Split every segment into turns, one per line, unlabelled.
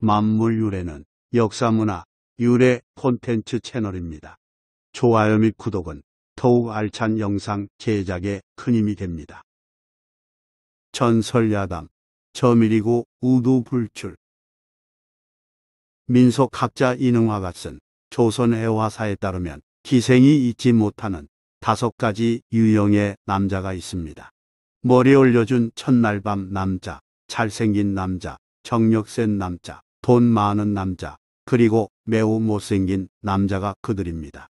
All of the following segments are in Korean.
만물 유래는 역사문화 유래 콘텐츠 채널입니다. 좋아요 및 구독은 더욱 알찬 영상 제작에 큰 힘이 됩니다. 전설야담, 저밀이고 우두불출 민속 학자 이능화가 쓴 조선 애화사에 따르면 기생이 잊지 못하는 다섯 가지 유형의 남자가 있습니다. 머리 올려준 첫날 밤 남자, 잘생긴 남자, 정력 센 남자, 돈 많은 남자, 그리고 매우 못생긴 남자가 그들입니다.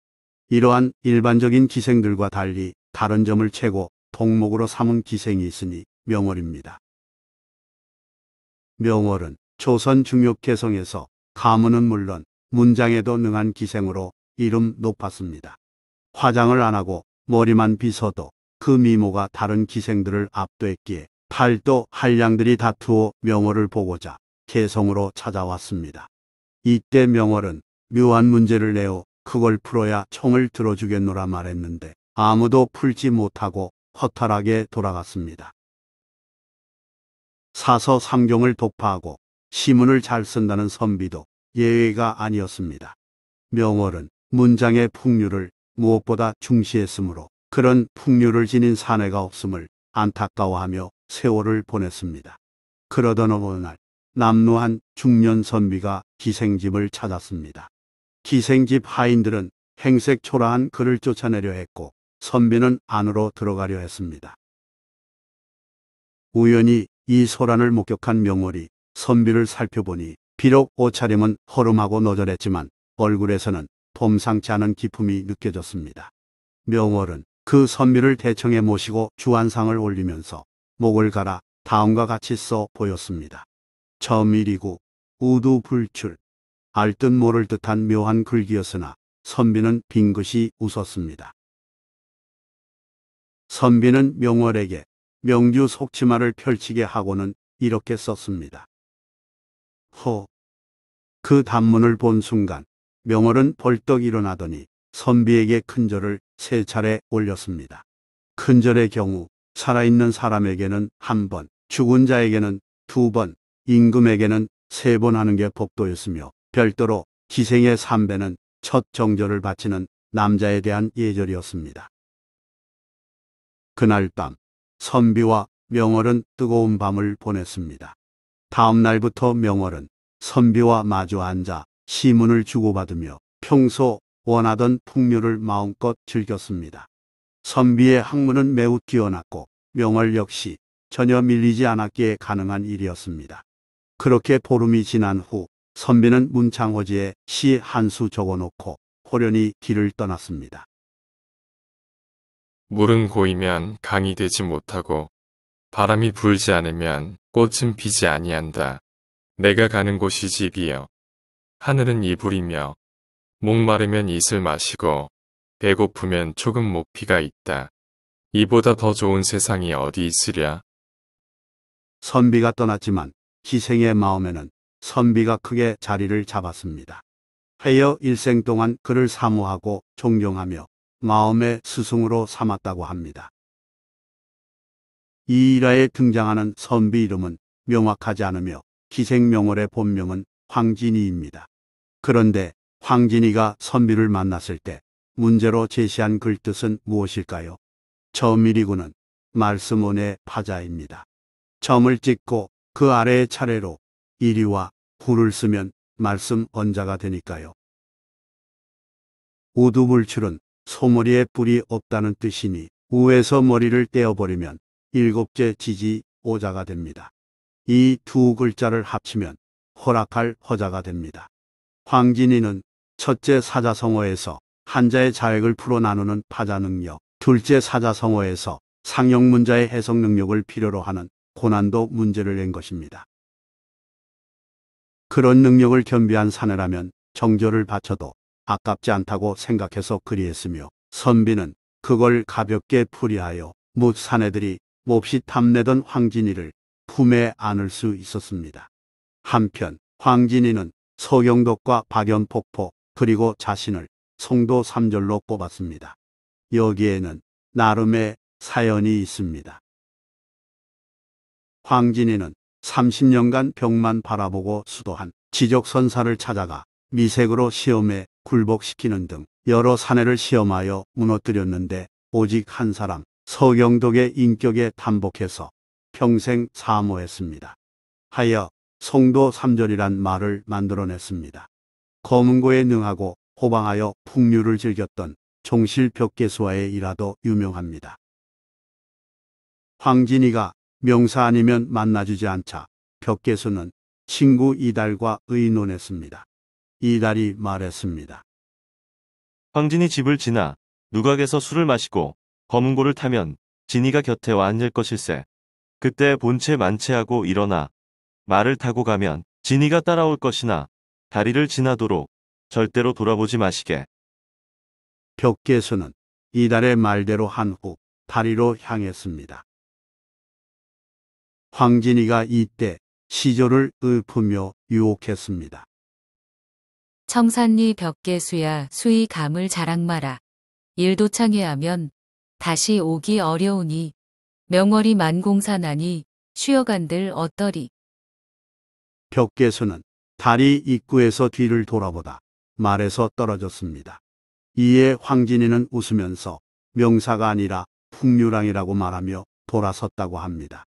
이러한 일반적인 기생들과 달리 다른 점을 채고 동목으로 삼은 기생이 있으니 명월입니다. 명월은 조선 중요개성에서 가문은 물론 문장에도 능한 기생으로 이름 높았습니다. 화장을 안 하고 머리만 빗어도 그 미모가 다른 기생들을 압도했기에 팔도 한량들이 다투어 명월을 보고자 개성으로 찾아왔습니다. 이때 명월은 묘한 문제를 내어 그걸 풀어야 총을 들어주겠노라 말했는데 아무도 풀지 못하고 허탈하게 돌아갔습니다. 사서 삼경을 독파하고 시문을 잘 쓴다는 선비도 예외가 아니었습니다. 명월은 문장의 풍류를 무엇보다 중시했으므로 그런 풍류를 지닌 사내가 없음을 안타까워하며 세월을 보냈습니다. 그러던 어느 날 남루한 중년 선비가 기생집을 찾았습니다. 기생집 하인들은 행색 초라한 그를 쫓아내려 했고 선비는 안으로 들어가려 했습니다. 우연히 이 소란을 목격한 명월이 선비를 살펴보니 비록 옷차림은 허름하고 너절했지만 얼굴에서는 범상치 않은 기품이 느껴졌습니다. 명월은 그 선비를 대청에 모시고 주안상을 올리면서 목을 갈아 다음과 같이 써 보였습니다. 저밀이고 우두불출 알듯 모를 듯한 묘한 글귀였으나 선비는 빙긋이 웃었습니다. 선비는 명월에게 명주 속치마를 펼치게 하고는 이렇게 썼습니다. 허. 그 단문을 본 순간 명월은 벌떡 일어나더니 선비에게 큰절을 세 차례 올렸습니다. 큰절의 경우 살아있는 사람에게는 한 번, 죽은 자에게는 두 번, 임금에게는 세 번 하는 게 복도였으며 별도로 기생의 삼배는 첫 정절을 바치는 남자에 대한 예절이었습니다. 그날 밤 선비와 명월은 뜨거운 밤을 보냈습니다. 다음 날부터 명월은 선비와 마주 앉아 시문을 주고받으며 평소 원하던 풍류를 마음껏 즐겼습니다. 선비의 학문은 매우 뛰어났고 명월 역시 전혀 밀리지 않았기에 가능한 일이었습니다. 그렇게 보름이 지난 후 선비는 문창호지에 시 한 수 적어놓고 호련히 길을 떠났습니다. 물은 고이면 강이 되지 못하고 바람이 불지 않으면 꽃은 피지 아니한다. 내가 가는 곳이 집이여. 하늘은 이불이며 목마르면 이슬 마시고 배고프면 조금 목피가 있다. 이보다 더 좋은 세상이 어디 있으랴? 선비가 떠났지만 기생의 마음에는 선비가 크게 자리를 잡았습니다. 하여 일생 동안 그를 사모하고 존경하며 마음의 스승으로 삼았다고 합니다. 이 일화에 등장하는 선비 이름은 명확하지 않으며 기생명월의 본명은 황진이입니다. 그런데 황진이가 선비를 만났을 때 문제로 제시한 글뜻은 무엇일까요? 점일이구는 말씀원의 파자입니다. 점을 찍고 그 아래의 차례로 이리와 후를 쓰면 말씀 언자가 되니까요. 우두물출은 소머리에 뿔이 없다는 뜻이니 우에서 머리를 떼어버리면 일곱째 지지 오자가 됩니다. 이 두 글자를 합치면 허락할 허자가 됩니다. 황진이는 첫째 사자성어에서 한자의 자액을 풀어 나누는 파자 능력, 둘째 사자성어에서 상형 문자의 해석 능력을 필요로 하는 고난도 문제를 낸 것입니다. 그런 능력을 겸비한 사내라면 정절을 바쳐도 아깝지 않다고 생각해서 그리했으며 선비는 그걸 가볍게 풀이하여 못 사내들이 몹시 탐내던 황진이를 품에 안을 수 있었습니다. 한편 황진이는 서경덕과 박연폭포 그리고 자신을 송도 삼절로 꼽았습니다 여기에는 나름의 사연이 있습니다. 황진이는 30년간 병만 바라보고 수도한 지적선사를 찾아가 미색으로 시험에 굴복시키는 등 여러 사내를 시험하여 무너뜨렸는데 오직 한 사람 서경덕의 인격에 탄복해서 평생 사모했습니다. 하여 송도 삼절이란 말을 만들어냈습니다. 검은고에 능하고 호방하여 풍류를 즐겼던 종실벽계수와의 일화도 유명합니다. 황진이가 명사 아니면 만나주지 않자 벽계수는 친구 이달과 의논했습니다. 이달이 말했습니다. 황진이 집을 지나 누각에서 술을 마시고 검은고를 타면 진이가 곁에 와 앉을 것일세. 그때 본체 만체하고 일어나 말을 타고 가면 진이가 따라올 것이나 다리를 지나도록 절대로 돌아보지 마시게. 벽계수는 이달의 말대로 한 후 다리로 향했습니다. 황진이가 이때 시조를 읊으며 유혹했습니다. 청산리 벽계수야 수의 감을 자랑마라. 일도창회하면 다시 오기 어려우니 명월이 만공사나니 쉬어간들 어떠리. 벽계수는 다리 입구에서 뒤를 돌아보다 말에서 떨어졌습니다. 이에 황진이는 웃으면서 명사가 아니라 풍류랑이라고 말하며 돌아섰다고 합니다.